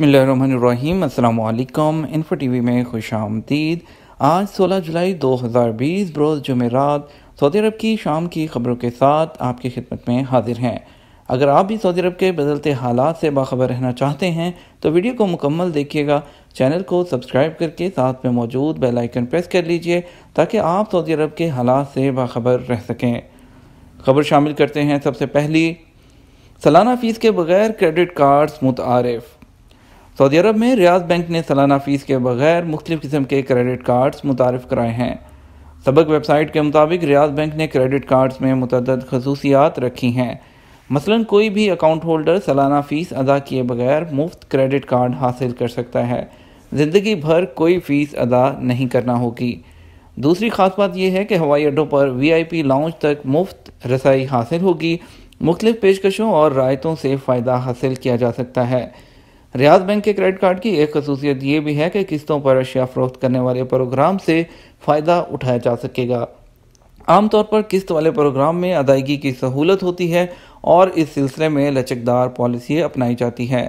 बसमीम् अल्लाम info T V में खुश आमदीद आज 16 जुलाई 2020 बरोज़ जुमेरात सऊदी अरब की शाम की खबरों के साथ आपकी खिदमत में हाजिर हैं अगर आप भी सऊदी अरब के बदलते हालात से बाखबर रहना चाहते हैं तो वीडियो को मुकम्मल देखिएगा चैनल को सब्सक्राइब करके साथ में मौजूद बेल आइकन प्रेस कर लीजिए ताकि आप सऊदी अरब के हालात से बाखबर रह सकें खबर शामिल करते हैं सबसे पहली सालाना फ़ीस के बगैर क्रेडिट कार्ड्स मुतारफ़ सऊदी अरब में रियाज बैंक ने सालाना फ़ीस के बगैर मुख्तलिफ़ किस्म के क्रेडिट कार्ड्स मुतारफ़ कराए हैं सबक वेबसाइट के मुताबिक रियाज बैंक ने क्रेडिट कार्ड्स में मतद खसूसियात रखी हैं मसलन कोई भी अकाउंट होल्डर सालाना फ़ीस अदा किए बगैर मुफ्त क्रेडिट कार्ड हासिल कर सकता है ज़िंदगी भर कोई फ़ीस अदा नहीं करना होगी दूसरी ख़ास बात यह है कि हवाई अड्डों पर वीआईपी लाउंज तक मुफ्त रसाई हासिल होगी मुख्तलिफ़ पेशकशों और रायतों से फ़ायदा हासिल किया जा सकता है रियाज बैंक के क्रेडिट कार्ड की एक खसूसियत ये भी है कि किस्तों पर अशिया फरोख्त करने वाले प्रोग्राम से फ़ायदा उठाया जा सकेगा आमतौर पर किस्त वाले प्रोग्राम में अदायगी की सहूलत होती है और इस सिलसिले में लचकदार पॉलिसी अपनाई जाती है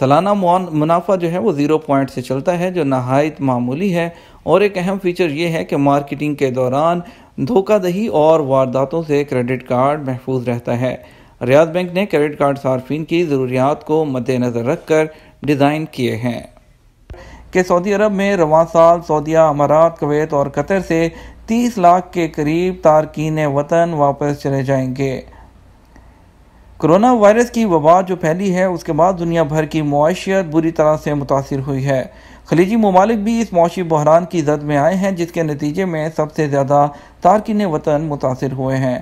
सालाना मुनाफा जो है वो ज़ीरो पॉइंट से चलता है जो नहायत मामूली है और एक अहम फीचर ये है कि मार्केटिंग के दौरान धोखादही और वारदातों से क्रेडिट कार्ड महफूज रहता है रियाज बैंक ने क्रेडिट कार्ड सार्फिन की ज़रूरियात को मद्देनज़र रखकर डिज़ाइन किए हैं कि सऊदी अरब में रवा साल सऊदिया अमारात कवैत और कतर से 30 लाख के करीब तारकिन वतन वापस चले जाएंगे कोरोना वायरस की वबा जो फैली है उसके बाद दुनिया भर की माशियत बुरी तरह से मुतासर हुई है खलीजी ममालिक भी इस माशी बहरान की जद में आए हैं जिसके नतीजे में सबसे ज़्यादा तारकिन वतन मुतासर हुए हैं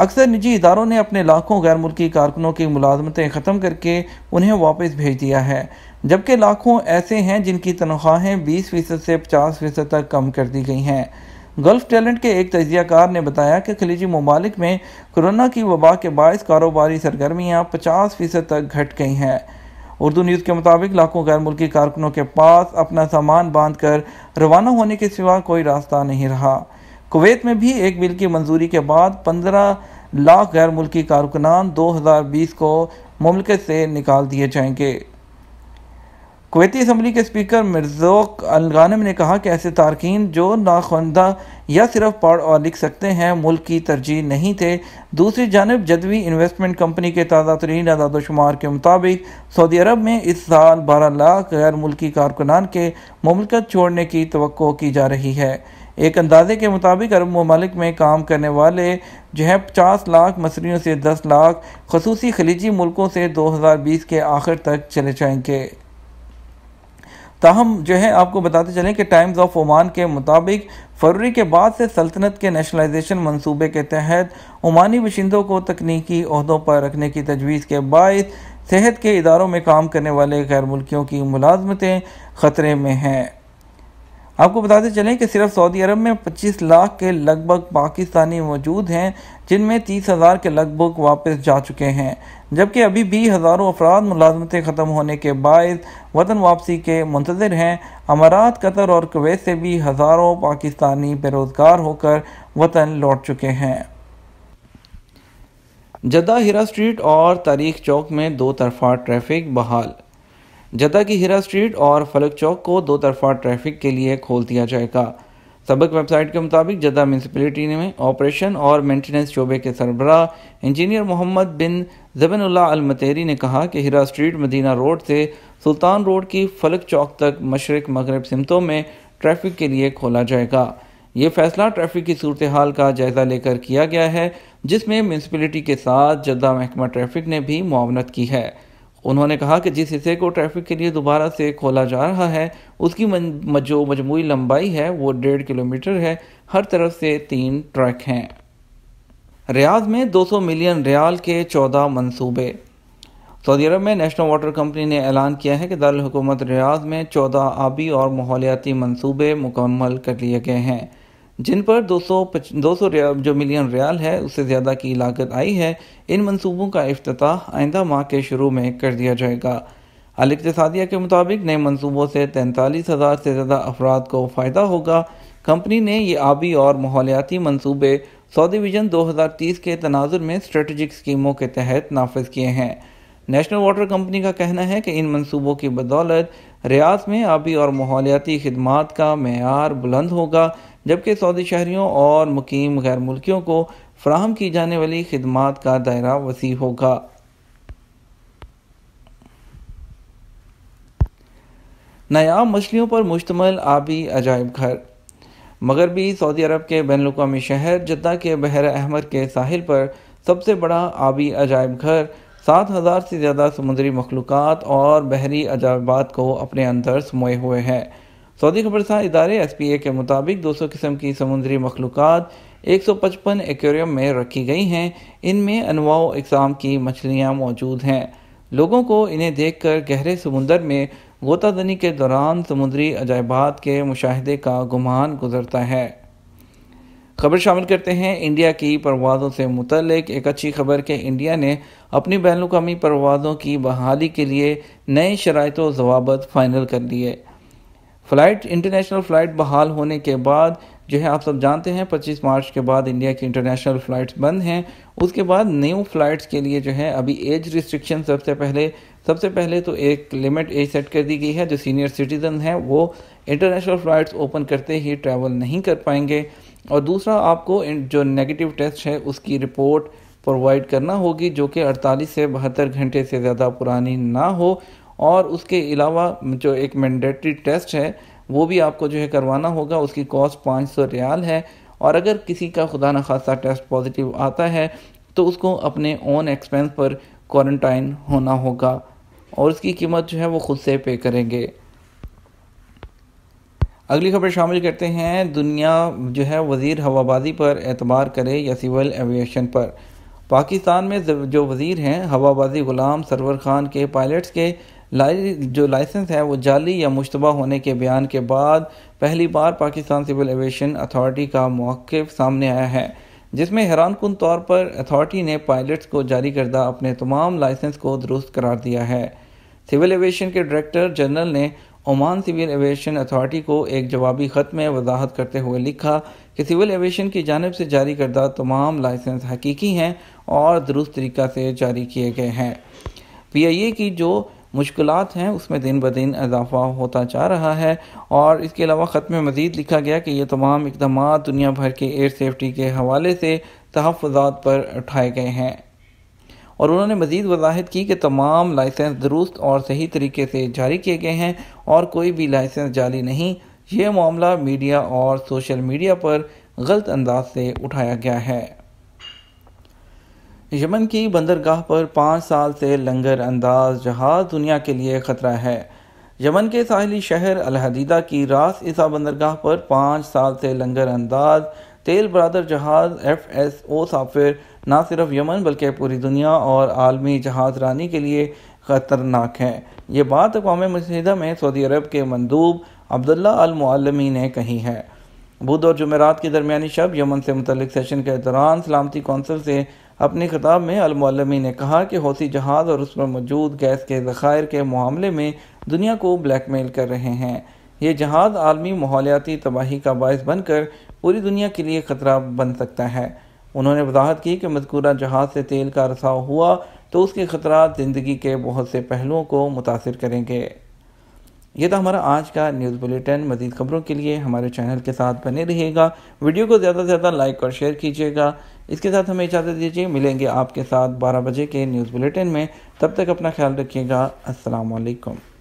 अक्सर निजी इदारों ने अपने लाखों गैर मुल्की कारकुनों की मुलाजमतें ख़त्म करके उन्हें वापस भेज दिया है जबकि लाखों ऐसे हैं जिनकी तनख्वाहें बीस फ़ीसद से पचास फ़ीसद तक कम कर दी गई हैं गल्फ़ टैलेंट के एक तजियाकार ने बताया कि खलीजी ममालिक में कोरोना की वबा के बायस कारोबारी सरगर्मियाँ पचास फ़ीसद तक घट गई हैं उर्दू न्यूज़ के मुताबिक लाखों गैर मुल्की कारकुनों के पास अपना सामान बांध कर रवाना होने के सिवा कोई रास्ता नहीं रहा कुवैत में भी एक बिल की मंजूरी के बाद पंद्रह लाख गैर मुल्की कारकुनान 2020 को मुमलकत से निकाल दिए जाएंगे कुवैती असम्बली के स्पीकर मिर्जोक अलगानम ने कहा कि ऐसे तारकिन जो नाखंदा या सिर्फ पढ़ और लिख सकते हैं मुल्क की तरजीह नहीं थे दूसरी जानब जदवी इन्वेस्टमेंट कंपनी के ताज़ा तरीन आदादोशुमार के मुताबिक सऊदी अरब में इस साल बारह लाख गैर मुल्की कारकुनान के ममलकत छोड़ने की तो की जा रही है एक अंदाजे के मुताबिक अरब ममालिक में काम करने वाले जो है पचास लाख मसरियों से दस लाख खसूसी खलीजी मुल्कों से दो हज़ार बीस के आखिर तक चले जाएंगे ताहम जो है आपको बताते चलें कि टाइम्स ऑफ ओमान के मुताबिक फरवरी के बाद से सल्तनत के नेशनलाइजेशन मनसूबे के तहत ओमानी बशिंदों को तकनीकी अहदों पर रखने की तजवीज़ के बायस सेहत के इदारों में काम करने वाले गैर मुल्कियों की मुलाजमतें ख़तरे में हैं आपको बताते चलें कि सिर्फ सऊदी अरब में 25 लाख के लगभग पाकिस्तानी मौजूद हैं जिनमें तीस हज़ार के लगभग वापस जा चुके हैं जबकि अभी भी हज़ारों अफराद मुलाजमतें ख़त्म होने के बायस वतन वापसी के मंतजर हैं अमारात कतर और कुवैत से भी हज़ारों पाकिस्तानी बेरोज़गार होकर वतन लौट चुके हैं जदा हिरा स्ट्रीट और तारीख चौक में दो तरफा ट्रैफिक बहाल जद्दा की हीरा स्ट्रीट और फलक चौक को दो तरफा ट्रैफिक के लिए खोल दिया जाएगा सबक वेबसाइट के मुताबिक जद्दा म्यूनसिपलिटी में ऑपरेशन और मेंटेनेंस शोबे के सरबरा इंजीनियर मोहम्मद बिन जबनल्ला अलमतेरी ने कहा कि हीरा स्ट्रीट मदीना रोड से सुल्तान रोड की फलक चौक तक मशरक मगरब सिमतों में ट्रैफिक के लिए खोला जाएगा ये फैसला ट्रैफिक की सूरत हाल का जायज़ा लेकर किया गया है जिसमें म्यूनसिपलिटी के साथ जद्दा महकमा ट्रैफिक ने भी मुआवनत की है उन्होंने कहा कि जिस हिस्से को ट्रैफिक के लिए दोबारा से खोला जा रहा है उसकी जो मजमू लंबाई है वो डेढ़ किलोमीटर है हर तरफ से तीन ट्रैक हैं रियाज में 200 मिलियन रियाल के 14 मंसूबे सऊदी अरब में नेशनल वाटर कंपनी ने ऐलान किया है कि दारकूमत रियाज में 14 आबी और माहौलियाती मंसूबे मुकम्मल कर लिए गए हैं जिन पर 200 200 रियाल जो मिलियन रियाल है उससे ज़्यादा की लागत आई है इन मनसूबों का अफ्ताह आइंदा माह के शुरू में कर दिया जाएगा अल के मुताबिक नए मनसूबों से तैंतालीस हज़ार से ज़्यादा अफराद को फ़ायदा होगा कंपनी ने ये आबी और माहौलियाती मनसूबे सऊदी विजन 2030 के तनाजुर में स्ट्रेटजिक स्कीमों के तहत नाफज किए हैं नेशनल वाटर कंपनी का कहना है कि इन मनसूबों की बदौलत रियाज में आबी और माहौलियाती खदमात का मैार बुलंद होगा जबकि सऊदी शहरीों और मुकीम गैर मुल्कियों को फ्राहम की जाने वाली खदमात का दायरा वसी होगा नायाब मछलियों पर मुश्तमल आबी अजायब घर मगरबी सऊदी अरब के बैन अवी शहर जद्दा के बहर अहमद के साहिल पर सबसे बड़ा आबी अजायब घर सात हज़ार से ज़्यादा समुद्री मखलूक और बहरी अजायबात को अपने अंदर समोए हुए हैं सऊदी खबरस्तान इदारे एस पी ए के मुताबिक 200 किस्म की समुद्री मखलूक 155 एक्वेरियम में रखी गई हैं इनमें अनवाओ इकसाम की मछलियाँ मौजूद हैं लोगों को इन्हें देख कर गहरे समुंदर में गोतादनी के दौरान समुद्री अजायबात के मुशाहदे का गुमान गुजरता है खबर शामिल करते हैं इंडिया की परवाज़ों से मुतल एक अच्छी खबर के इंडिया ने अपनी बैन अवी परवाज़ों की बहाली के लिए नए शरात जवाब फ़ाइनल कर लिए फ़्लाइट इंटरनेशनल फ़्लाइट बहाल होने के बाद जो है आप सब जानते हैं 25 मार्च के बाद इंडिया की इंटरनेशनल फ़्लाइट्स बंद हैं उसके बाद न्यू फ़्लाइट्स के लिए जो है अभी एज रिस्ट्रिक्शन सबसे पहले सबसे पहले तो एक लिमिट एज सेट कर दी गई है जो सीनियर सिटीज़न हैं वो इंटरनेशनल फ़्लाइट्स ओपन करते ही ट्रैवल नहीं कर पाएंगे और दूसरा आपको जो नेगेटिव टेस्ट है उसकी रिपोर्ट प्रोवाइड करना होगी जो कि 48 से बहत्तर घंटे से ज़्यादा पुरानी ना हो और उसके अलावा जो एक मैंडेटरी टेस्ट है वो भी आपको जो है करवाना होगा उसकी कॉस्ट पाँच सौ रियाल है और अगर किसी का खुदा न खासा टेस्ट पॉजिटिव आता है तो उसको अपने ओन एक्सपेंस पर क्वारंटाइन होना होगा और उसकी कीमत जो है वो खुद से पे करेंगे अगली खबर शामिल करते हैं दुनिया जो है वज़ीर हवाबाजी पर एतबार करे या सिविल एविएशन पर पाकिस्तान में जो वज़ीर हैं हवाबाजी ग़ुलाम सरवर खान के पायलट्स के जो लाइसेंस है वो जाली या मुशतबा होने के बयान के बाद पहली बार पाकिस्तान सिविल एविएशन अथॉरिटी का मौक़ सामने आया है जिसमें हैरान कन तौर पर अथॉरिटी ने पायलट्स को जारी करदा अपने तमाम लाइसेंस को दुरुस्त करार दिया है सिविल एविएशन के डायरेक्टर जनरल ने ओमान सिविल एविएशन अथॉरिटी को एक जवाबी ख़त में वजाहत करते हुए लिखा कि सिविल एविएशन की जानब से जारी करदा तमाम लाइसेंस हकीकी हैं और दुरुस्त तरीक़ा से जारी किए गए हैं पी आई ए की जो मुश्किल हैं उसमें दिन ब दिन इजाफा होता जा रहा है और इसके अलावा ख़त में मज़ीद लिखा गया कि ये तमाम इकदाम दुनिया भर के एयर सेफ्टी के हवाले से तहफ़ात पर उठाए गए हैं और उन्होंने मज़ीद वजाहत की कि तमाम लाइसेंस दुरुस्त और सही तरीके से जारी किए गए हैं और कोई भी लाइसेंस जाली नहीं ये मामला मीडिया और सोशल मीडिया पर गलत अंदाज से उठाया गया है यमन की बंदरगाह पर पाँच साल से लंगर अंदाज जहाज़ दुनिया के लिए ख़तरा है यमन के साहली शहर अलहदीदा की रास ईसा बंदरगाह पर पाँच साल से लंगर अंदाज तेल बरदर जहाज़ एफ एस ओ साफिर ना सिर्फ यमन बल्कि पूरी दुनिया और आलमी जहाज़ रानी के लिए ख़तरनाक है ये बात अकवा मुतहदा में सऊदी अरब के मंदूब अब्दुल्ला अलमुआलमी ने कही है बुध और जमेरात के दरमिया शब यमन से मुतल सेशन के दौरान सलामती कौंसिल से अपनी खिताब में अलमी ने कहा कि हौसी जहाज़ और उसमें मौजूद गैस के ज़खायर के मामले में दुनिया को ब्लैक मेल कर रहे हैं ये जहाज़ आलमी माहौलियाती तबाही का बायस बनकर पूरी दुनिया के लिए ख़तरा बन सकता है उन्होंने वजाहत की कि मजकूरा जहाज़ से तेल का रसाव हुआ तो उसके ख़तरा ज़िंदगी के बहुत से पहलुओं को मुतासर करेंगे ये था तो हमारा आज का न्यूज़ बुलेटिन मजीद खबरों के लिए हमारे चैनल के साथ बने रहिएगा वीडियो को ज़्यादा से ज़्यादा लाइक और शेयर कीजिएगा इसके साथ हमें इजाज़त दीजिए मिलेंगे आपके साथ 12 बजे के न्यूज़ बुलेटिन में तब तक अपना ख्याल रखिएगा असलकम